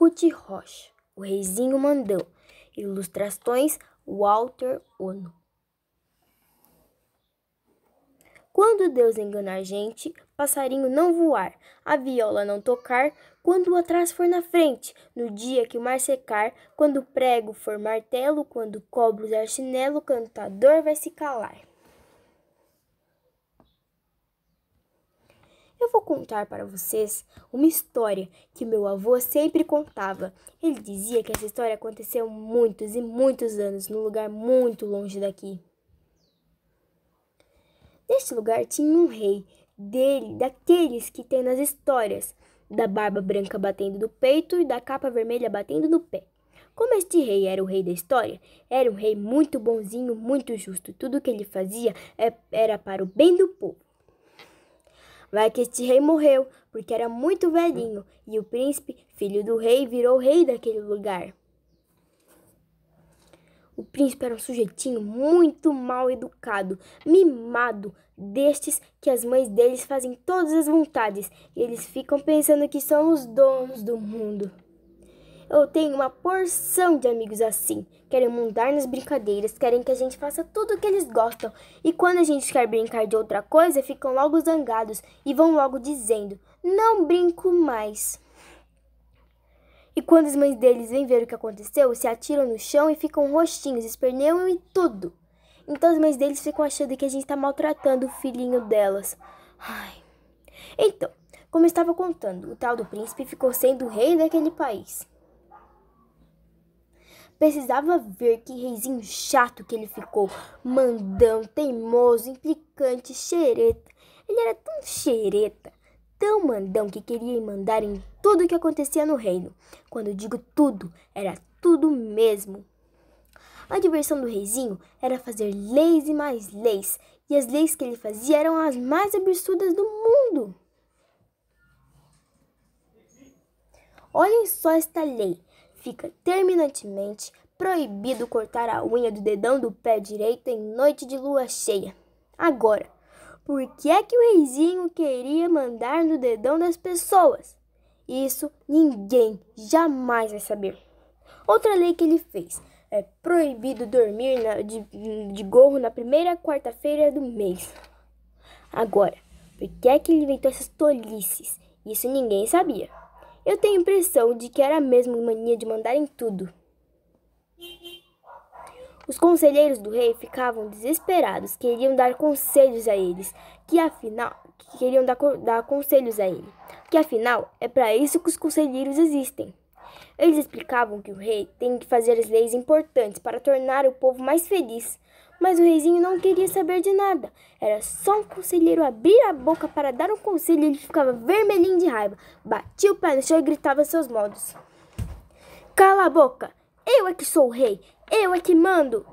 Ruth Rocha, O Reizinho Mandão. Ilustrações Walter Ono. Quando Deus enganar a gente, passarinho não voar, a viola não tocar, quando o atrás for na frente, no dia que o mar secar, quando o prego for martelo, quando o cobro usar é chinelo, o cantador vai se calar. vou contar para vocês uma história que meu avô sempre contava. Ele dizia que essa história aconteceu muitos e muitos anos num lugar muito longe daqui. Neste lugar tinha um rei, dele, daqueles que tem nas histórias, da barba branca batendo no peito e da capa vermelha batendo no pé. Como este rei era o rei da história, era um rei muito bonzinho, muito justo. Tudo que ele fazia é, era para o bem do povo. Vai que este rei morreu, porque era muito velhinho, e o príncipe, filho do rei, virou rei daquele lugar. O príncipe era um sujeitinho muito mal educado, mimado, destes que as mães deles fazem todas as vontades, e eles ficam pensando que são os donos do mundo. Eu tenho uma porção de amigos assim. Querem mudar nas brincadeiras, querem que a gente faça tudo o que eles gostam. E quando a gente quer brincar de outra coisa, ficam logo zangados e vão logo dizendo: Não brinco mais. E quando as mães deles vêm ver o que aconteceu, se atiram no chão e ficam roxinhos, esperneiam e tudo. Então as mães deles ficam achando que a gente está maltratando o filhinho delas. Ai. Então, como estava contando, o tal do príncipe ficou sendo o rei daquele país. Precisava ver que reizinho chato que ele ficou. Mandão, teimoso, implicante, xereta. Ele era tão xereta, tão mandão que queria mandar em tudo que acontecia no reino. Quando digo tudo, era tudo mesmo. A diversão do reizinho era fazer leis e mais leis, e as leis que ele fazia eram as mais absurdas do mundo. Olhem só esta lei fica terminantemente proibido cortar a unha do dedão do pé direito em noite de lua cheia. Agora, por que é que o reizinho queria mandar no dedão das pessoas? Isso ninguém jamais vai saber. Outra lei que ele fez é proibido dormir na, de, de gorro na primeira quarta-feira do mês. Agora, por que é que ele inventou essas tolices? Isso ninguém sabia. Eu tenho a impressão de que era mesmo mania de mandar em tudo. Os conselheiros do rei ficavam desesperados, queriam dar conselhos a eles, que afinal, queriam dar, dar conselhos a ele, que afinal é para isso que os conselheiros existem. Eles explicavam que o rei tem que fazer as leis importantes para tornar o povo mais feliz, mas o reizinho não queria saber de nada. Era só um conselheiro abrir a boca para dar um conselho e ele ficava vermelhinho de raiva. Batia o pé no chão e gritava seus modos. Cala a boca! Eu é que sou o rei! Eu é que mando!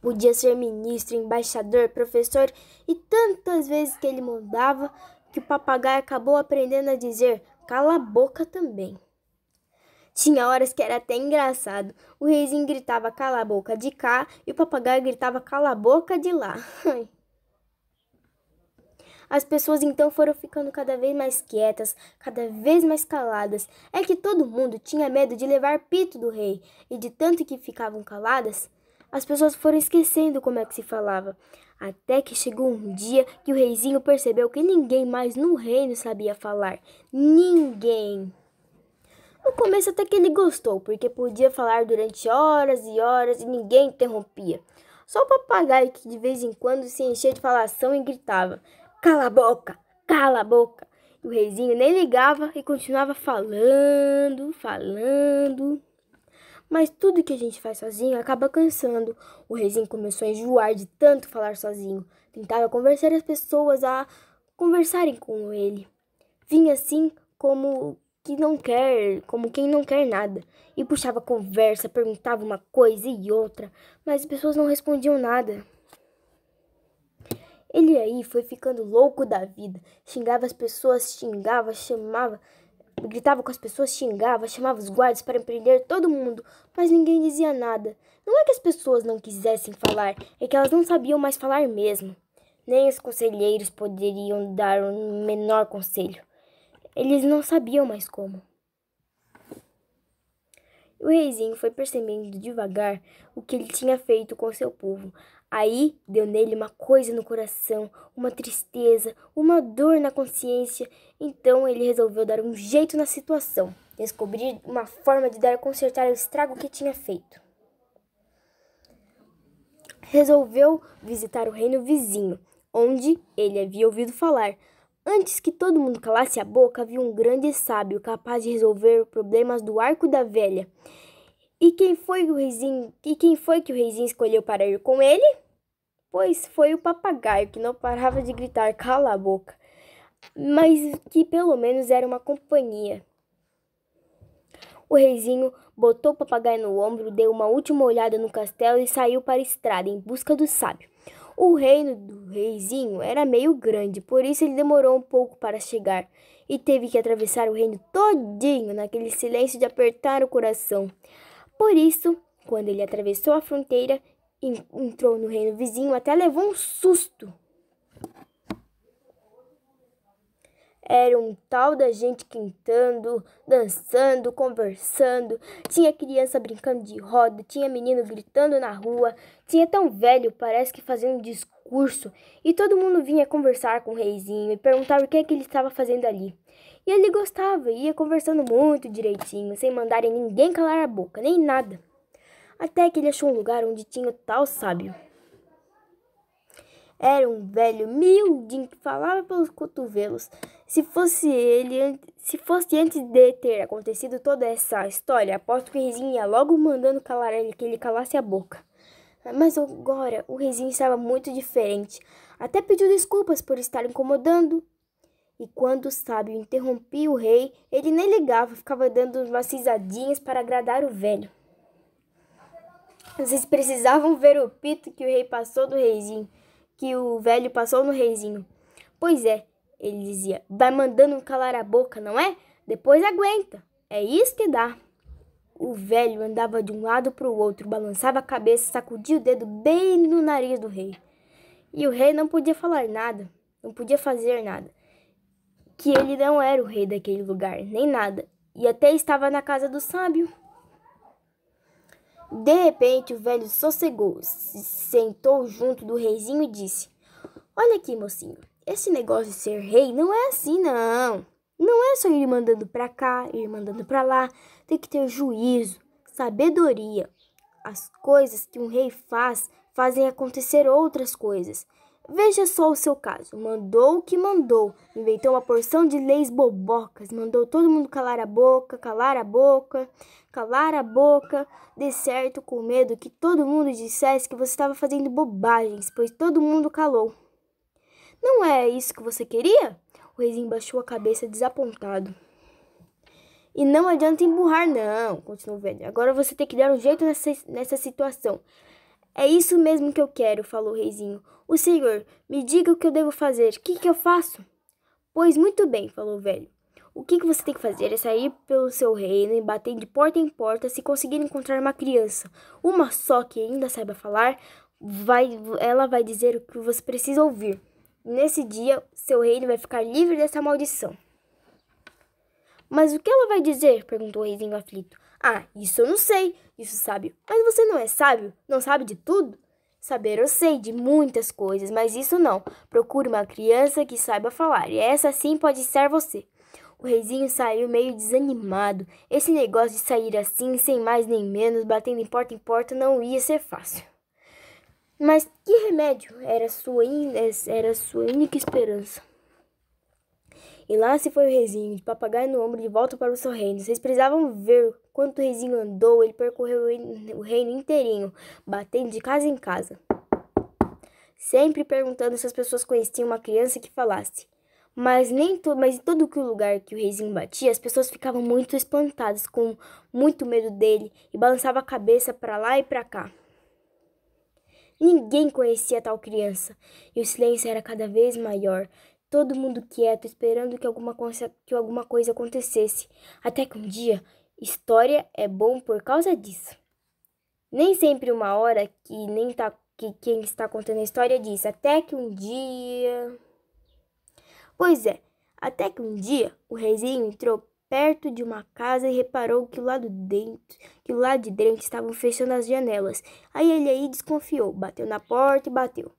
Podia ser ministro, embaixador, professor e tantas vezes que ele mandava que o papagaio acabou aprendendo a dizer cala a boca também. Tinha horas que era até engraçado. O reizinho gritava cala a boca de cá e o papagaio gritava cala a boca de lá. As pessoas então foram ficando cada vez mais quietas, cada vez mais caladas. É que todo mundo tinha medo de levar pito do rei, e de tanto que ficavam caladas, as pessoas foram esquecendo como é que se falava. Até que chegou um dia que o reizinho percebeu que ninguém mais no reino sabia falar. Ninguém! No começo até que ele gostou, porque podia falar durante horas e horas e ninguém interrompia. Só o papagaio que de vez em quando se enchia de falação e gritava: Cala a boca! Cala a boca! E o reizinho nem ligava e continuava falando, falando. Mas tudo que a gente faz sozinho acaba cansando. O reizinho começou a enjoar de tanto falar sozinho. Tentava conversar as pessoas a conversarem com ele. Vinha assim como que não quer, como quem não quer nada, e puxava conversa, perguntava uma coisa e outra, mas as pessoas não respondiam nada. Ele aí foi ficando louco da vida, xingava as pessoas, xingava, chamava, gritava com as pessoas, xingava, chamava os guardas para empreender todo mundo, mas ninguém dizia nada. Não é que as pessoas não quisessem falar, é que elas não sabiam mais falar mesmo. Nem os conselheiros poderiam dar o um menor conselho. Eles não sabiam mais como. O reizinho foi percebendo devagar o que ele tinha feito com seu povo. Aí deu nele uma coisa no coração, uma tristeza, uma dor na consciência. Então ele resolveu dar um jeito na situação, descobrir uma forma de dar consertar o estrago que tinha feito. Resolveu visitar o reino vizinho, onde ele havia ouvido falar Antes que todo mundo calasse a boca, havia um grande sábio capaz de resolver problemas do arco da velha. E quem foi que o reizinho, e quem foi que o reizinho escolheu para ir com ele? Pois foi o papagaio que não parava de gritar cala a boca, mas que pelo menos era uma companhia. O reizinho botou o papagaio no ombro, deu uma última olhada no castelo e saiu para a estrada em busca do sábio. O reino do reizinho era meio grande, por isso ele demorou um pouco para chegar e teve que atravessar o reino todinho naquele silêncio de apertar o coração. Por isso, quando ele atravessou a fronteira, e entrou no reino vizinho, até levou um susto. Era um tal da gente quintando, dançando, conversando. Tinha criança brincando de roda, tinha menino gritando na rua, tinha tão velho, parece que fazendo um discurso. E todo mundo vinha conversar com o reizinho e perguntava o que, é que ele estava fazendo ali. E ele gostava, ia conversando muito direitinho, sem mandarem ninguém calar a boca, nem nada. Até que ele achou um lugar onde tinha o tal sábio. Era um velho miudinho que falava pelos cotovelos, se fosse ele, se fosse antes de ter acontecido toda essa história, aposto que Rezin ia logo mandando calar ele, que ele calasse a boca. Mas agora o rezinho estava muito diferente. Até pediu desculpas por estar incomodando. E quando o sábio interrompia o rei, ele nem ligava, ficava dando umas risadinhas para agradar o velho. Vocês precisavam ver o pito que o rei passou do reizinho, que o velho passou no reizinho. Pois é, ele dizia: Vai mandando calar a boca, não é? Depois aguenta. É isso que dá. O velho andava de um lado para o outro, balançava a cabeça, sacudia o dedo bem no nariz do rei. E o rei não podia falar nada, não podia fazer nada. Que ele não era o rei daquele lugar, nem nada. E até estava na casa do sábio. De repente, o velho sossegou, se sentou junto do reizinho e disse: Olha aqui, mocinho esse negócio de ser rei não é assim, não. Não é só ir mandando pra cá, ir mandando pra lá. Tem que ter juízo, sabedoria. As coisas que um rei faz fazem acontecer outras coisas. Veja só o seu caso. Mandou o que mandou. Inventou uma porção de leis bobocas. Mandou todo mundo calar a boca, calar a boca, calar a boca. De certo, com medo que todo mundo dissesse que você estava fazendo bobagens, pois todo mundo calou. Não é isso que você queria? O reizinho baixou a cabeça desapontado. E não adianta emburrar, não, continuou o velho. Agora você tem que dar um jeito nessa, nessa situação. É isso mesmo que eu quero, falou o reizinho. O senhor, me diga o que eu devo fazer. O que, que eu faço? Pois muito bem, falou o velho. O que, que você tem que fazer é sair pelo seu reino e bater de porta em porta. Se conseguir encontrar uma criança, uma só que ainda saiba falar, vai, ela vai dizer o que você precisa ouvir. Nesse dia, seu reino vai ficar livre dessa maldição. Mas o que ela vai dizer? perguntou o reizinho aflito. Ah, isso eu não sei, isso sábio. Mas você não é sábio? Não sabe de tudo? Saber eu sei de muitas coisas, mas isso não. Procure uma criança que saiba falar, e essa sim pode ser você. O reizinho saiu meio desanimado. Esse negócio de sair assim, sem mais nem menos, batendo em porta em porta, não ia ser fácil. Mas que remédio? Era sua, in... era sua única esperança. E lá se foi o Rezinho, de papagaio no ombro, de volta para o seu reino. Vocês precisavam ver quanto o Rezinho andou, ele percorreu o reino inteirinho, batendo de casa em casa. Sempre perguntando se as pessoas conheciam uma criança que falasse. Mas nem to, mas em todo que o lugar que o reizinho batia, as pessoas ficavam muito espantadas, com muito medo dele, e balançava a cabeça para lá e para cá. Ninguém conhecia tal criança, e o silêncio era cada vez maior. Todo mundo quieto, esperando que alguma, que alguma coisa acontecesse. Até que um dia, história é bom por causa disso. Nem sempre uma hora que nem tá, que quem está contando a história diz. Até que um dia. Pois é, até que um dia o reizinho entrou perto de uma casa e reparou que o lado dentro, que o lado de dentro estavam fechando as janelas. Aí ele aí desconfiou, bateu na porta e bateu.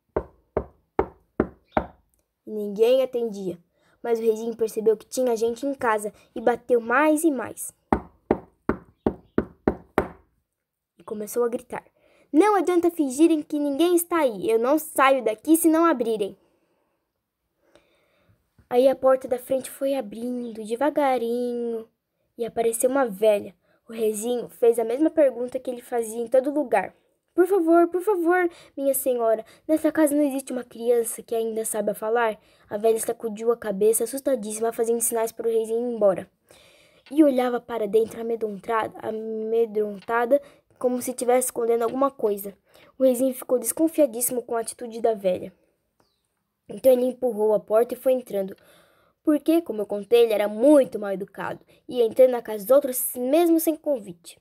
Ninguém atendia, mas o reizinho percebeu que tinha gente em casa e bateu mais e mais. E começou a gritar: Não adianta fingirem que ninguém está aí, eu não saio daqui se não abrirem. Aí a porta da frente foi abrindo devagarinho e apareceu uma velha. O rezinho fez a mesma pergunta que ele fazia em todo lugar. Por favor, por favor, minha senhora, nessa casa não existe uma criança que ainda saiba falar? A velha sacudiu a cabeça, assustadíssima, fazendo sinais para o reizinho ir embora. E olhava para dentro, amedrontada, amedrontada, como se estivesse escondendo alguma coisa. O reizinho ficou desconfiadíssimo com a atitude da velha. Então ele empurrou a porta e foi entrando. Porque, como eu contei, ele era muito mal educado e ia entrando na casa dos outros mesmo sem convite.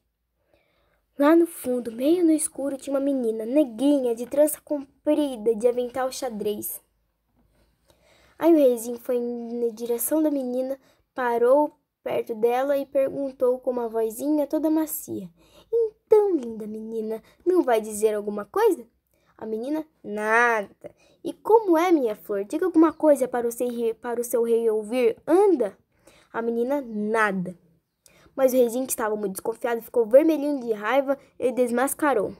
Lá no fundo, meio no escuro, tinha uma menina, neguinha, de trança comprida, de avental xadrez. Aí o reizinho foi na direção da menina, parou perto dela e perguntou com uma vozinha toda macia: Então, linda menina, não vai dizer alguma coisa? A menina, nada. E como é, minha flor? Diga alguma coisa para o seu rei, para o seu rei ouvir. Anda! A menina nada. Mas o reizinho, que estava muito desconfiado, ficou vermelhinho de raiva e desmascarou.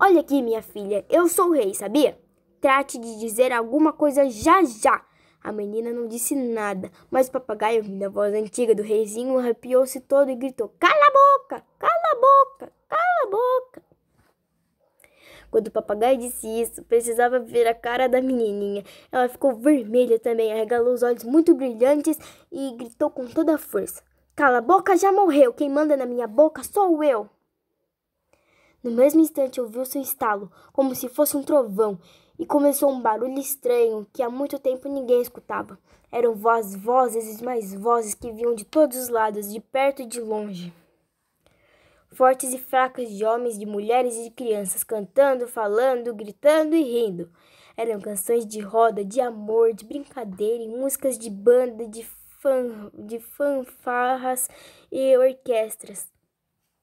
Olha aqui, minha filha, eu sou o rei, sabia? Trate de dizer alguma coisa já já. A menina não disse nada, mas o papagaio, ouvindo a voz antiga do reizinho, arrepiou-se todo e gritou: Cala a boca! Cala a boca! Cala a boca! Quando o papagaio disse isso, precisava ver a cara da menininha. Ela ficou vermelha também, arregalou os olhos muito brilhantes e gritou com toda a força: Cala a boca, já morreu! Quem manda na minha boca sou eu! No mesmo instante ouviu-se um estalo, como se fosse um trovão, e começou um barulho estranho que há muito tempo ninguém escutava. Eram vozes, vozes e mais vozes que vinham de todos os lados, de perto e de longe fortes e fracas de homens, de mulheres e de crianças, cantando, falando, gritando e rindo. Eram canções de roda, de amor, de brincadeira e músicas de banda, de, fan, de fanfarras e orquestras.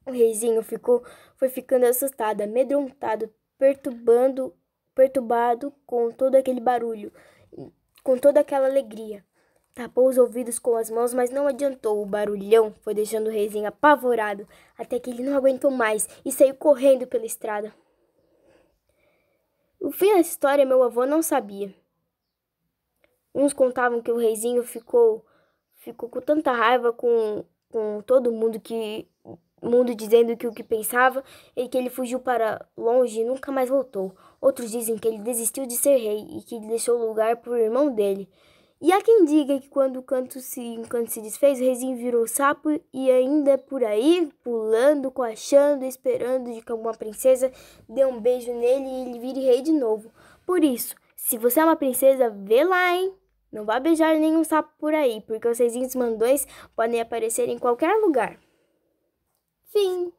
O reizinho ficou, foi ficando assustado, amedrontado, perturbando, perturbado com todo aquele barulho, com toda aquela alegria. Tapou os ouvidos com as mãos, mas não adiantou. O barulhão foi deixando o reizinho apavorado, até que ele não aguentou mais e saiu correndo pela estrada. O fim dessa história meu avô não sabia. Uns contavam que o reizinho ficou ficou com tanta raiva com, com todo mundo que mundo dizendo que o que pensava e que ele fugiu para longe e nunca mais voltou. Outros dizem que ele desistiu de ser rei e que deixou o lugar para o irmão dele. E há quem diga que quando o canto se, encanto se desfez, o Rezinho virou sapo e ainda por aí, pulando, coachando, esperando de que alguma princesa dê um beijo nele e ele vire rei de novo. Por isso, se você é uma princesa, vê lá, hein? Não vá beijar nenhum sapo por aí, porque os Rezinhos mandões podem aparecer em qualquer lugar. Fim.